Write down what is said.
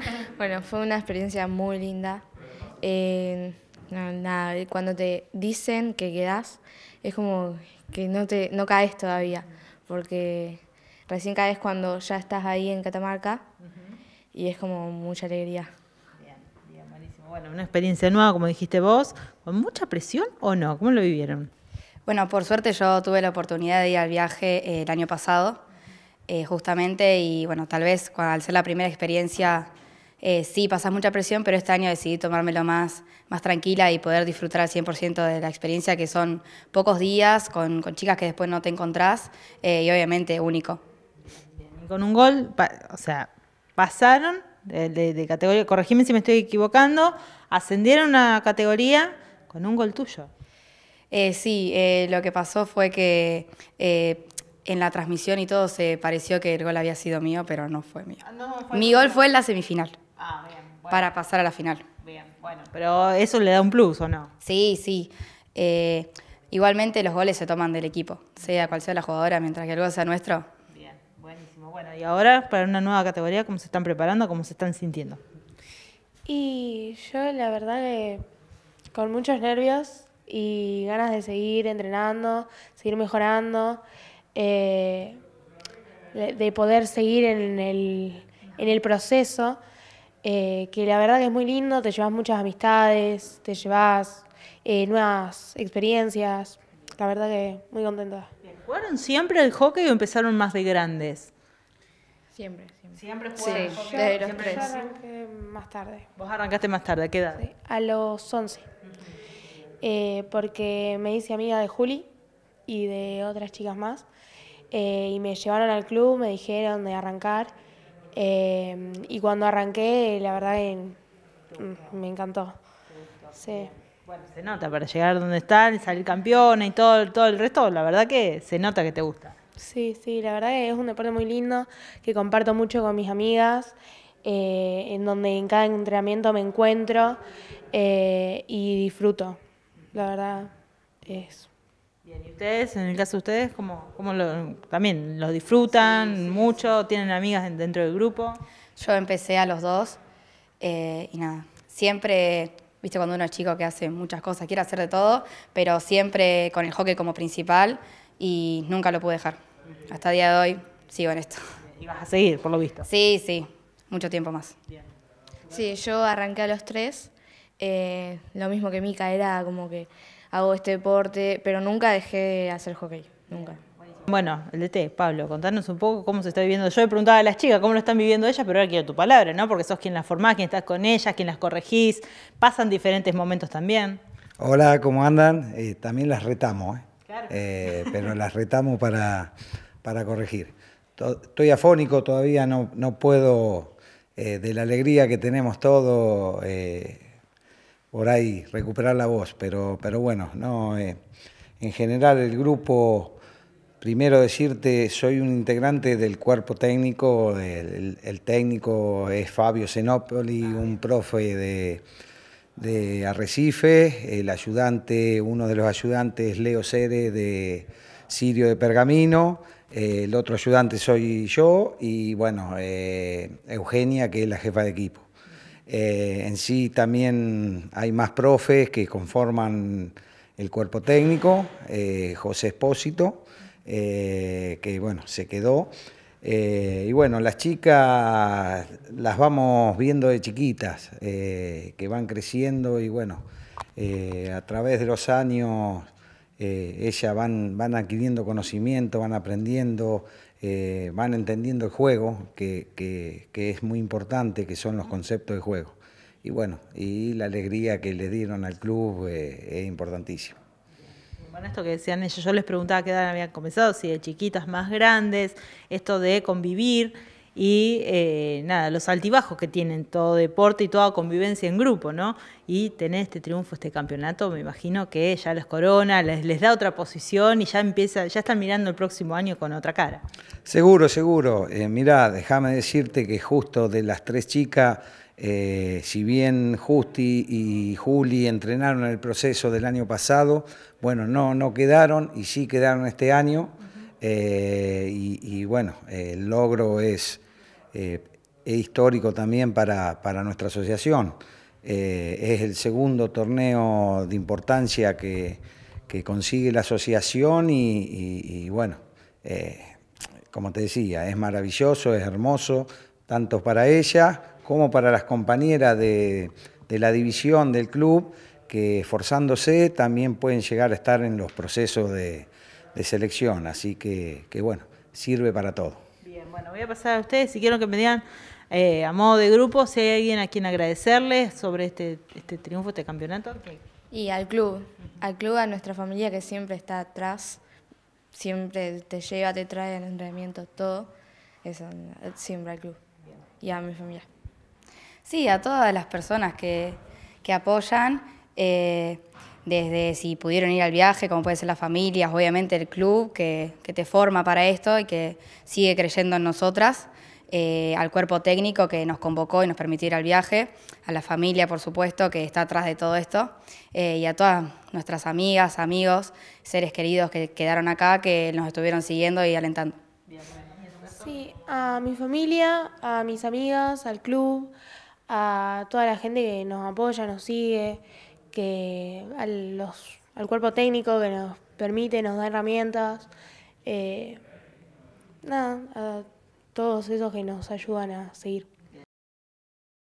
bueno, fue una experiencia muy linda. Eh, cuando te dicen que quedas es como que no, te, caes todavía, porque recién caes cuando ya estás ahí en Catamarca y es como mucha alegría. Bien, bien, buenísimo. Bueno, una experiencia nueva, como dijiste vos, con mucha presión o no, ¿cómo lo vivieron? Bueno, por suerte yo tuve la oportunidad de ir al viaje eh, el año pasado, eh, justamente, y bueno, tal vez al ser la primera experiencia eh, sí, pasas mucha presión, pero este año decidí tomármelo más, más tranquila y poder disfrutar al 100% de la experiencia, que son pocos días con, chicas que después no te encontrás eh, y obviamente único. con un gol, o sea, pasaron de, categoría, corregime si me estoy equivocando, ascendieron a categoría con un gol tuyo. Eh, sí, lo que pasó fue que en la transmisión y todo se pareció que el gol había sido mío, pero no fue mío. Ah, Mi gol fue en la semifinal. Ah, para pasar a la final. bueno. Pero eso le da un plus, ¿o no? Sí, sí. Eh, igualmente los goles se toman del equipo, sea cual sea la jugadora, mientras que el gol sea nuestro. Bien, buenísimo. Bueno, y ahora para una nueva categoría, ¿cómo se están preparando? ¿Cómo se están sintiendo? Y yo la verdad que con muchos nervios y ganas de seguir entrenando, seguir mejorando, eh, de poder seguir en el, en el proceso eh, que la verdad que es muy lindo, te llevas muchas amistades, te llevas eh, nuevas experiencias, la verdad que muy contenta. ¿Jugaron siempre el hockey o empezaron más de grandes? Siempre, siempre. Siempre sí, Arranqué más tarde. ¿Vos arrancaste más tarde? ¿A qué edad? a los 11. Eh, porque me hice amiga de Juli y de otras chicas más. y me llevaron al club, me dijeron de arrancar Em, y cuando arranqué, la verdad que mm, me encantó. Bueno, se nota para llegar donde están, salir campeona y todo, todo el resto, la verdad que se nota que te gusta. Sí, sí, la verdad que es un deporte muy lindo que comparto mucho con mis amigas, eh, en donde en cada entrenamiento me encuentro eh, y disfruto. La verdad es Bien, ¿y ustedes, en el caso de ustedes, cómo, cómo lo, también lo disfrutan mucho? ¿Tienen amigas dentro del grupo? Yo empecé a los dos eh, y nada, siempre, viste, cuando uno es chico que hace muchas cosas, quiere hacer de todo, pero siempre con el hockey como principal y nunca lo pude dejar. Hasta el día de hoy sigo en esto. Y vas a seguir, por lo visto. Sí, sí, mucho tiempo más. Bien. Sí, yo arranqué a los tres. Eh, lo mismo que Mica, era como que hago este deporte, pero nunca dejé de hacer hockey, nunca. Bueno, el DT, Pablo, contanos un poco cómo se está viviendo. Yo le preguntaba a las chicas cómo lo están viviendo ellas, pero ahora quiero tu palabra, ¿no? Porque sos quien las formás, quien estás con ellas, quien las corregís. Pasan diferentes momentos también. Hola, ¿cómo andan? Eh, también las retamos, ¿eh? Claro. Eh, pero las retamos para, para corregir. Estoy afónico, todavía no, no puedo, eh, de la alegría que tenemos todo, por ahí recuperar la voz, pero, pero bueno, no, eh, en general el grupo, primero decirte, soy un integrante del cuerpo técnico, el, técnico es Fabio Zenopoli, un profe de, Arrecife, el ayudante, uno de los ayudantes Leo Cere de Sirio de Pergamino, el otro ayudante soy yo y bueno, eh, Eugenia que es la jefa de equipo. Eh, en sí también hay más profes que conforman el cuerpo técnico, eh, José Espósito, eh, que bueno, se quedó. y bueno, las chicas las vamos viendo de chiquitas, que van creciendo y bueno, a través de los años ellas van, van adquiriendo conocimiento, van aprendiendo, eh, van entendiendo el juego, que, que, es muy importante, que son los conceptos de juego. Y bueno, y la alegría que le dieron al club eh, es importantísima. Bueno, esto que decían ellos, yo les preguntaba qué edad habían comenzado, si de chiquitas más grandes, esto de convivir y eh, nada, los altibajos que tienen todo deporte y toda convivencia en grupo, ¿no? Y tener este triunfo, este campeonato, me imagino que ya los corona, les, les da otra posición y ya empieza, ya están mirando el próximo año con otra cara. Seguro, seguro. Eh, mirá, déjame decirte que justo de las tres chicas. Eh, si bien Justi y Juli entrenaron en el proceso del año pasado, bueno, no, no quedaron y sí quedaron este año. y, bueno, el logro es eh, es histórico también para, para nuestra asociación. Eh, es el segundo torneo de importancia que, consigue la asociación y, bueno, eh, como te decía, es maravilloso, es hermoso, tanto para ella como para las compañeras de, la división del club, que esforzándose también pueden llegar a estar en los procesos de, selección. Así que, que bueno, sirve para todo. Bueno, voy a pasar a ustedes, si quieren que me digan eh, a modo de grupo, si hay alguien a quien agradecerles sobre este, este triunfo, este campeonato. Y al club, al club, a nuestra familia que siempre está atrás, siempre te lleva, te trae en entrenamiento, todo, eso, siempre al club y a mi familia. Sí, a todas las personas que, apoyan. Eh, desde si pudieron ir al viaje, como puede ser las familias, obviamente el club que, te forma para esto y que sigue creyendo en nosotras, eh, al cuerpo técnico que nos convocó y nos permitió ir al viaje, a la familia, por supuesto, que está atrás de todo esto, eh, y a todas nuestras amigas, amigos, seres queridos que quedaron acá, que nos estuvieron siguiendo y alentando. Sí, a mi familia, a mis amigas, al club, a toda la gente que nos apoya, nos sigue, que los, al cuerpo técnico que nos permite, nos da herramientas, eh, nada, a todos esos que nos ayudan a seguir.